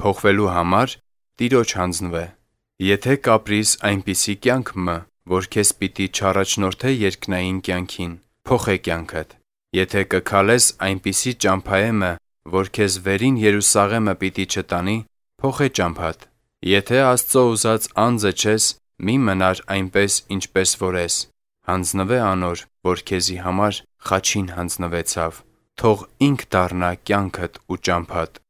փոխվելու համար Տիրոջ հանձնվե։ Եթե կապրիս այնպիսի կյանք մը, որ քեզ պիտի չառաջնորդե երկնային կյանքին, փոխե կյանքդ։ Եթե կքալես այնպիսի ճամփայեմը, որ քեզ վերին Երուսաղեմը պիտի չտանի, փոխե ճամփատ։ Եթե Աստծո ուզած անձը չես, մի մնար այնպես, ինչպես որ ես։ Հանձնվե անոր, որ քեզի համար խաչին հանձնվեցավ։ Թող ինք դառնա կյանքդ ու ճամփատ։